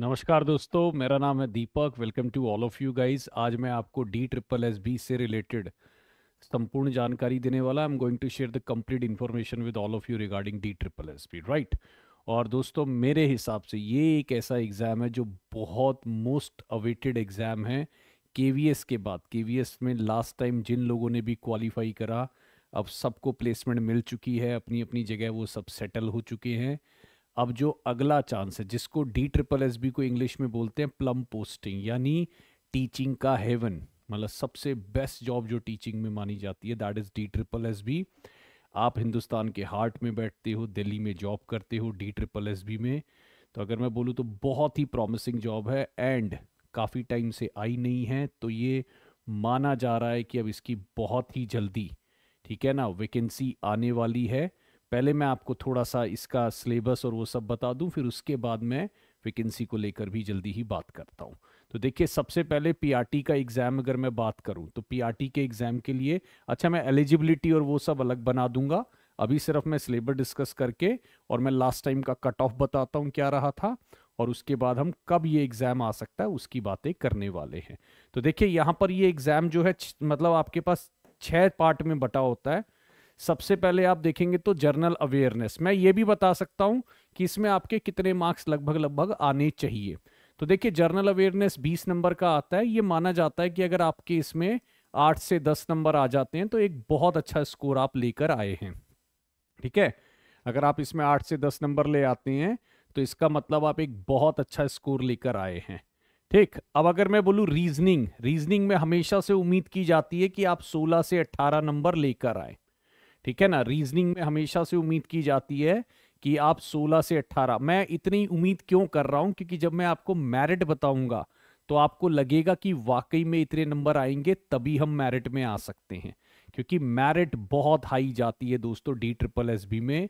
नमस्कार दोस्तों मेरा नाम है Deepak welcome to all of you guys आज मैं आपको डी ट्रिपल एस बी से रिलेटेड संपूर्ण जानकारी देने वाला I am going to share the complete information with all of you regarding D triple S B right और दोस्तों मेरे हिसाब से ये एक ऐसा एग्ज़ाम है जो बहुत मोस्ट अवेटेड एग्ज़ाम है के के बाद के में लास्ट टाइम जिन लोगों ने भी क्वालिफाई करा अब सबको प्लेसमेंट मिल चुकी है अपनी अपनी जगह वो सब सेटल हो चुके हैं अब जो अगला चांस है जिसको डी ट्रिपल एस बी को इंग्लिश में बोलते हैं प्लम पोस्टिंग यानी टीचिंग का हेवन मतलब सबसे बेस्ट जॉब जो टीचिंग में मानी जाती है that is D triple S B आप हिंदुस्तान के हार्ट में बैठते हो दिल्ली में जॉब करते हो डी ट्रिपल एस बी में तो अगर मैं बोलूँ तो बहुत ही प्रॉमिसिंग जॉब है एंड काफ़ी टाइम से आई नहीं है तो ये माना जा रहा है कि अब इसकी बहुत ही जल्दी ठीक है ना वैकेंसी आने वाली है पहले मैं आपको थोड़ा सा इसका सिलेबस और वो सब बता दूं फिर उसके बाद मैं वैकेंसी को लेकर भी जल्दी ही बात करता हूं तो देखिए सबसे पहले पीआरटी का एग्ज़ाम अगर मैं बात करूं तो पीआरटी के एग्ज़ाम के लिए अच्छा मैं एलिजिबिलिटी और वो सब अलग बना दूंगा अभी सिर्फ मैं सिलेबस डिस्कस करके और मैं लास्ट टाइम का कट ऑफ बताता हूँ क्या रहा था और उसके बाद हम कब ये एग्ज़ाम आ सकता है उसकी बातें करने वाले हैं तो देखिए यहाँ पर ये एग्ज़ाम जो है मतलब आपके पास छः पार्ट में बटा होता है सबसे पहले आप देखेंगे तो जर्नल अवेयरनेस मैं ये भी बता सकता हूँ कि इसमें आपके कितने मार्क्स लगभग लगभग आने चाहिए तो देखिए जर्नल अवेयरनेस 20 नंबर का आता है ये माना जाता है कि अगर आपके इसमें आठ से दस नंबर आ जाते हैं तो एक बहुत अच्छा स्कोर आप लेकर आए हैं ठीक है अगर आप इसमें आठ से दस नंबर ले आते हैं तो इसका मतलब आप एक बहुत अच्छा स्कोर लेकर आए हैं ठीक अब अगर मैं बोलूँ रीजनिंग रीजनिंग में हमेशा से उम्मीद की जाती है कि आप 16 से 18 नंबर लेकर आए ठीक है ना रीजनिंग में हमेशा से उम्मीद की जाती है कि आप 16 से 18 मैं इतनी उम्मीद क्यों कर रहा हूं क्योंकि जब मैं आपको मैरिट बताऊंगा तो आपको लगेगा कि वाकई में इतने नंबर आएंगे तभी हम मैरिट में आ सकते हैं क्योंकि मैरिट बहुत हाई जाती है दोस्तों डी ट्रिपल एस बी में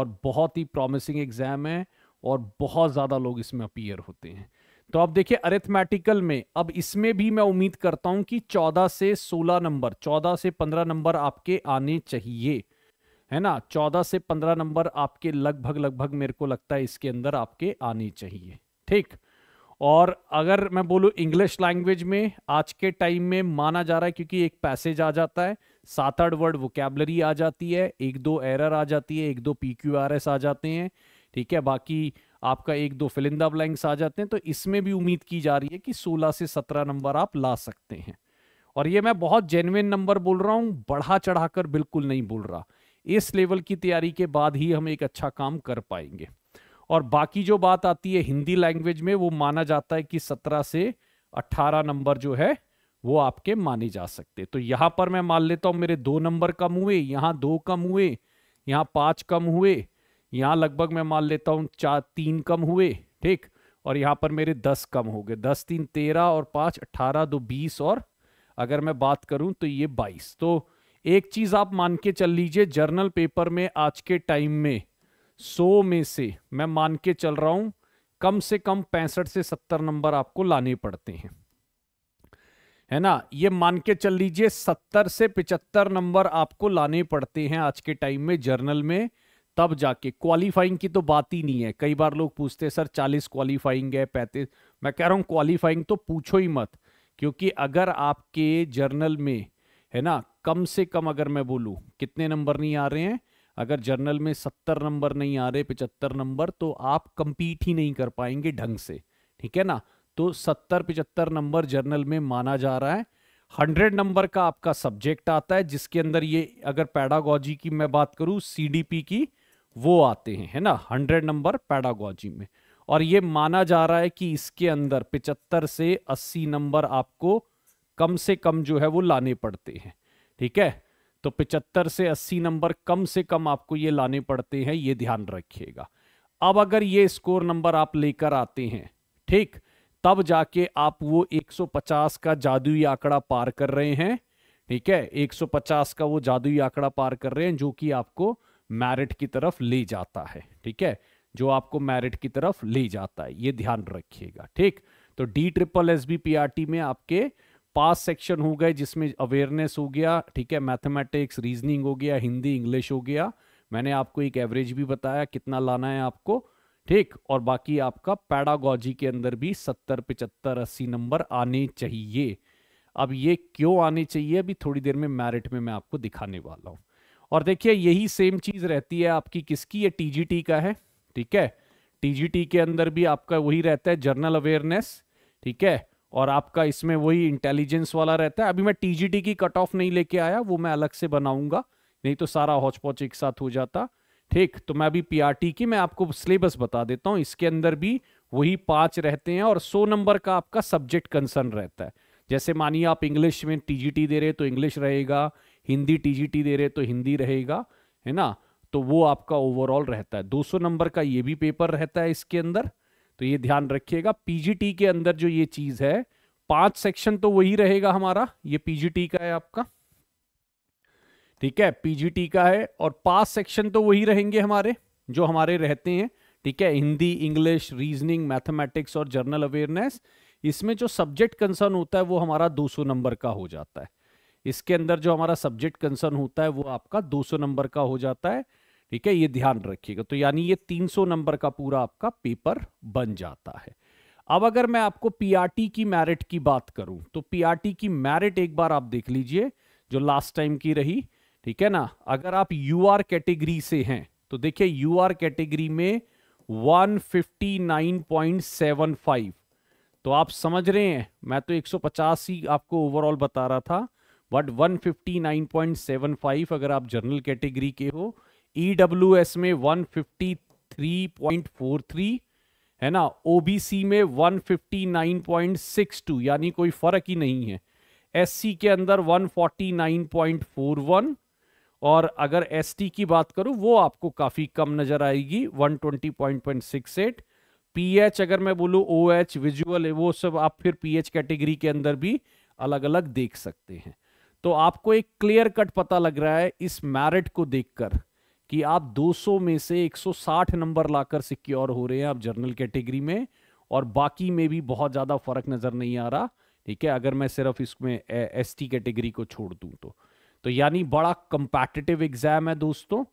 और बहुत ही प्रॉमिसिंग एग्जाम है और बहुत ज़्यादा लोग इसमें अपीयर होते हैं तो आप देखिए अरेथमेटिकल में अब इसमें भी मैं उम्मीद करता हूं कि 14 से 16 नंबर 14 से 15 नंबर आपके आने चाहिए है ना 14 से 15 नंबर आपके लगभग लगभग मेरे को लगता है इसके अंदर आपके आने चाहिए ठीक और अगर मैं बोलूं इंग्लिश लैंग्वेज में आज के टाइम में माना जा रहा है क्योंकि एक पैसेज आ जाता है सात आठ वर्ड वोकेबलरी आ जाती है एक दो एरर आ जाती है एक दो पी क्यू आर एस आ जाते हैं ठीक है बाकी आपका एक दो फिलिंदा ब्लैंक्स आ जाते हैं तो इसमें भी उम्मीद की जा रही है कि 16 से 17 नंबर आप ला सकते हैं और ये मैं बहुत जेनविन नंबर बोल रहा हूँ बढ़ा चढ़ाकर बिल्कुल नहीं बोल रहा इस लेवल की तैयारी के बाद ही हम एक अच्छा काम कर पाएंगे और बाकी जो बात आती है हिंदी लैंग्वेज में वो माना जाता है कि सत्रह से अट्ठारह नंबर जो है वो आपके माने जा सकते तो यहाँ पर मैं मान लेता हूँ मेरे दो नंबर कम हुए यहाँ दो कम हुए यहाँ पाँच कम हुए यहाँ लगभग मैं मान लेता हूँ चार तीन कम हुए ठीक और यहाँ पर मेरे दस कम हो गए दस तीन तेरह और पाँच अट्ठारह दो बीस और अगर मैं बात करूँ तो ये बाईस तो एक चीज़ आप मान के चल लीजिए जर्नल पेपर में आज के टाइम में सौ में से मैं मान के चल रहा हूँ कम से कम पैंसठ से सत्तर नंबर आपको लाने पड़ते हैं है ना ये मान के चल लीजिए सत्तर से पिचहत्तर नंबर आपको लाने पड़ते हैं आज के टाइम में जर्नल में तब जाके क्वालिफाइंग की तो बात ही नहीं है कई बार लोग पूछते हैं सर चालीस क्वालिफाइंग है पैंतीस मैं कह रहा हूँ क्वालिफाइंग तो पूछो ही मत क्योंकि अगर आपके जर्नल में है ना कम से कम अगर मैं बोलूँ कितने नंबर नहीं आ रहे हैं अगर जर्नल में सत्तर नंबर नहीं आ रहे पिचहत्तर नंबर तो आप कंपीट ही नहीं कर पाएंगे ढंग से ठीक है ना तो सत्तर पिचहत्तर नंबर जर्नल में माना जा रहा है हंड्रेड नंबर का आपका सब्जेक्ट आता है जिसके अंदर ये अगर पैडागोजी की मैं बात करूँ सीडीपी की वो आते हैं है ना हंड्रेड नंबर पैडागोजी में और ये माना जा रहा है कि इसके अंदर पिचहत्तर से अस्सी नंबर आपको कम से कम जो है वो लाने पड़ते हैं ठीक है तो पिचहत्तर से अस्सी नंबर कम से कम आपको ये लाने पड़ते हैं ये ध्यान रखिएगा अब अगर ये स्कोर नंबर आप लेकर आते हैं ठीक तब जाके आप वो 150 का जादुई आंकड़ा पार कर रहे हैं ठीक है 150 का वो जादुई आंकड़ा पार कर रहे हैं जो कि आपको मैरिट की तरफ ले जाता है ठीक है जो आपको मैरिट की तरफ ले जाता है ये ध्यान रखिएगा ठीक तो D triple S B P R T में आपके पास सेक्शन हो गए जिसमें अवेयरनेस हो गया ठीक है मैथमेटिक्स रीजनिंग हो गया हिंदी इंग्लिश हो गया मैंने आपको एक एवरेज भी बताया कितना लाना है आपको ठीक और बाकी आपका पैडागोजी के अंदर भी सत्तर पिचहत्तर अस्सी नंबर आने चाहिए अब ये क्यों आने चाहिए अभी थोड़ी देर में मैरिट में मैं आपको दिखाने वाला हूँ और देखिए यही सेम चीज रहती है आपकी किसकी ये टीजीटी का है ठीक है टीजीटी के अंदर भी आपका वही रहता है जर्नल अवेयरनेस ठीक है और आपका इसमें वही इंटेलिजेंस वाला रहता है अभी मैं टीजीटी की कट ऑफ नहीं लेके आया वो मैं अलग से बनाऊंगा नहीं तो सारा हौच पौच एक साथ हो जाता ठीक तो मैं अभी पीआरटी की मैं आपको सिलेबस बता देता हूँ इसके अंदर भी वही पांच रहते हैं और सो नंबर का आपका सब्जेक्ट कंसर्न रहता है जैसे मानिए आप इंग्लिश में टीजीटी दे रहे तो इंग्लिश रहेगा हिंदी टीजीटी दे रहे तो हिंदी रहेगा है ना तो वो आपका ओवरऑल रहता है 200 नंबर का ये भी पेपर रहता है इसके अंदर तो ये ध्यान रखिएगा पीजीटी के अंदर जो ये चीज है पांच सेक्शन तो वही रहेगा हमारा ये पीजीटी का है आपका ठीक है पीजीटी का है और पांच सेक्शन तो वही रहेंगे हमारे जो हमारे रहते हैं ठीक है हिंदी इंग्लिश रीजनिंग मैथमेटिक्स और जर्नल अवेयरनेस इसमें जो सब्जेक्ट कंसर्न होता है वो हमारा 200 नंबर का हो जाता है इसके अंदर जो हमारा सब्जेक्ट कंसर्न होता है वो आपका 200 नंबर का हो जाता है ठीक है ये ध्यान रखिएगा तो यानी ये 300 नंबर का पूरा आपका पेपर बन जाता है अब अगर मैं आपको पीआरटी की मैरिट की बात करूं तो पीआरटी की मैरिट एक बार आप देख लीजिए जो लास्ट टाइम की रही ठीक है ना अगर आप यू कैटेगरी से हैं तो देखिए यू कैटेगरी में वन तो आप समझ रहे हैं मैं तो एक ही आपको ओवरऑल बता रहा था बट 159.75 अगर आप जनरल कैटेगरी के हो ई e में 153.43 है ना ओबीसी में 159.62 यानी कोई फर्क ही नहीं है एससी के अंदर 149.41 और अगर एसटी की बात करूं वो आपको काफ़ी कम नज़र आएगी 120.68 पीएच अगर मैं बोलूं ओएच विजुअल वो सब आप फिर पीएच कैटेगरी के अंदर भी अलग अलग देख सकते हैं तो आपको एक क्लियर कट पता लग रहा है इस मैरिट को देखकर कि आप 200 में से 160 नंबर लाकर सिक्योर हो रहे हैं आप जर्नल कैटेगरी में और बाकी में भी बहुत ज़्यादा फर्क नज़र नहीं आ रहा ठीक है अगर मैं सिर्फ इसमें एस टी कैटेगरी को छोड़ दूं तो तो यानी बड़ा कंपेटेटिव एग्जाम है दोस्तों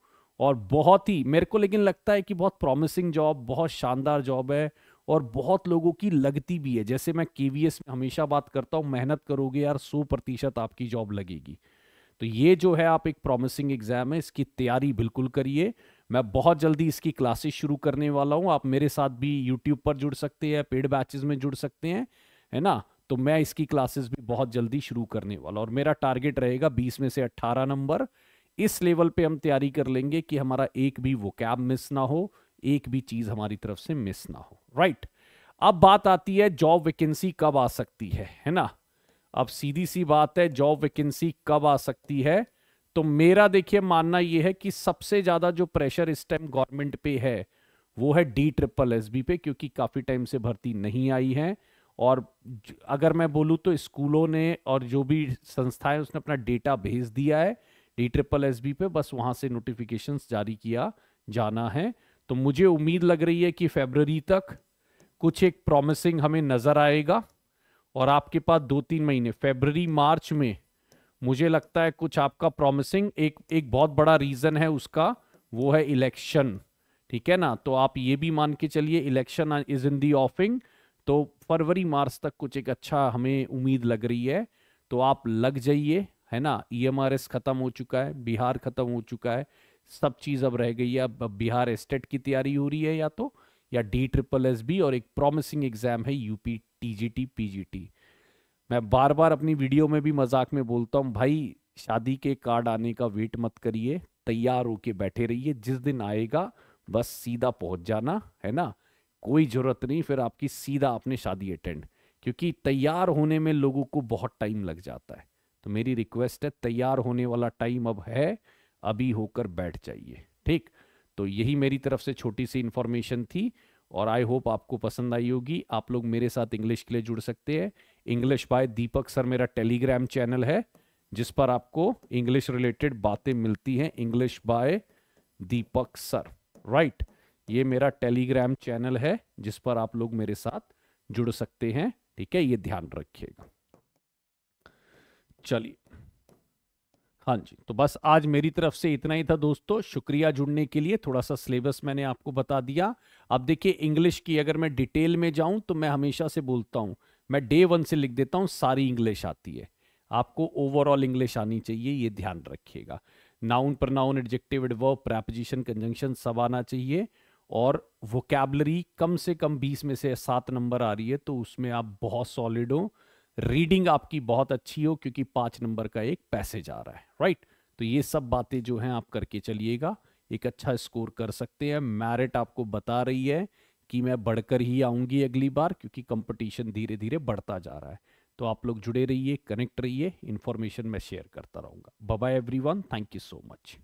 और बहुत ही मेरे को लेकिन लगता है कि बहुत प्रॉमिसिंग जॉब बहुत शानदार जॉब है और बहुत लोगों की लगती भी है जैसे मैं के में हमेशा बात करता हूँ मेहनत करोगे यार सौ प्रतिशत आपकी जॉब लगेगी तो ये जो है आप एक प्रॉमिसिंग एग्जाम है इसकी तैयारी बिल्कुल करिए मैं बहुत जल्दी इसकी क्लासेस शुरू करने वाला हूँ आप मेरे साथ भी यूट्यूब पर जुड़ सकते हैं पेड बैचेज में जुड़ सकते हैं है ना तो मैं इसकी क्लासेस भी बहुत जल्दी शुरू करने वाला और मेरा टारगेट रहेगा बीस में से अट्ठारह नंबर इस लेवल पे हम तैयारी कर लेंगे कि हमारा एक भी वो कैब मिस ना हो एक भी चीज हमारी तरफ से मिस ना हो राइट अब बात आती है जॉब वैकेंसी कब आ सकती है है ना अब सीधी सी बात है जॉब वैकेंसी कब आ सकती है तो मेरा देखिए मानना यह है कि सबसे ज्यादा जो प्रेशर इस टाइम गवर्नमेंट पे है वो है डी ट्रिपल एस बी पे क्योंकि काफी टाइम से भर्ती नहीं आई है और अगर मैं बोलूँ तो स्कूलों ने और जो भी संस्थाएं उसने अपना डेटा भेज दिया है डी ट्रिपल एस बी पे बस वहाँ से नोटिफिकेशन जारी किया जाना है तो मुझे उम्मीद लग रही है कि फेबररी तक कुछ एक प्रॉमिसिंग हमें नज़र आएगा और आपके पास दो तीन महीने फेबररी मार्च में मुझे लगता है कुछ आपका प्रॉमिसिंग एक एक बहुत बड़ा रीज़न है उसका वो है इलेक्शन ठीक है ना तो आप ये भी मान के चलिए इलेक्शन इज इन दी ऑफिंग तो फरवरी मार्च तक कुछ एक अच्छा हमें उम्मीद लग रही है तो आप लग जाइए है ना ई e ख़त्म हो चुका है बिहार ख़त्म हो चुका है सब चीज़ अब रह गई है अब बिहार स्टेट की तैयारी हो रही है या तो या डी ट्रिपल एस बी और एक प्रॉमिसिंग एग्जाम है यूपी जी टी मैं बार बार अपनी वीडियो में भी मजाक में बोलता हूँ भाई शादी के कार्ड आने का वेट मत करिए तैयार होके बैठे रहिए जिस दिन आएगा बस सीधा पहुंच जाना है ना कोई जरूरत नहीं फिर आपकी सीधा आपने शादी अटेंड क्योंकि तैयार होने में लोगों को बहुत टाइम लग जाता है तो मेरी रिक्वेस्ट है तैयार होने वाला टाइम अब है अभी होकर बैठ जाइए ठीक तो यही मेरी तरफ से छोटी सी इन्फॉर्मेशन थी और आई होप आपको पसंद आई होगी आप लोग मेरे साथ इंग्लिश के लिए जुड़ सकते हैं इंग्लिश बाय दीपक सर मेरा टेलीग्राम चैनल है जिस पर आपको इंग्लिश रिलेटेड बातें मिलती हैं English by Deepak sir right ये मेरा टेलीग्राम चैनल है जिस पर आप लोग मेरे साथ जुड़ सकते हैं ठीक है ये ध्यान रखिएगा चलिए हाँ जी तो बस आज मेरी तरफ से इतना ही था दोस्तों शुक्रिया जुड़ने के लिए थोड़ा सा सिलेबस मैंने आपको बता दिया अब देखिए इंग्लिश की अगर मैं डिटेल में जाऊं तो मैं हमेशा से बोलता हूं मैं डे वन से लिख देता हूं सारी इंग्लिश आती है आपको ओवरऑल इंग्लिश आनी चाहिए ये ध्यान रखिएगा नाउन पर noun adjective adv preposition conjunction सब आना चाहिए और वोकेबलरी कम से कम बीस में से सात नंबर आ रही है तो उसमें आप बहुत सॉलिड हो रीडिंग आपकी बहुत अच्छी हो क्योंकि पांच नंबर का एक पैसेज आ रहा है राइट तो ये सब बातें जो हैं आप करके चलिएगा एक अच्छा स्कोर कर सकते हैं मैरिट आपको बता रही है कि मैं बढ़कर ही आऊंगी अगली बार क्योंकि कंपटीशन धीरे धीरे बढ़ता जा रहा है तो आप लोग जुड़े रहिए कनेक्ट रहिए इन्फॉर्मेशन मैं शेयर करता रहूँगा bye everyone thank you so much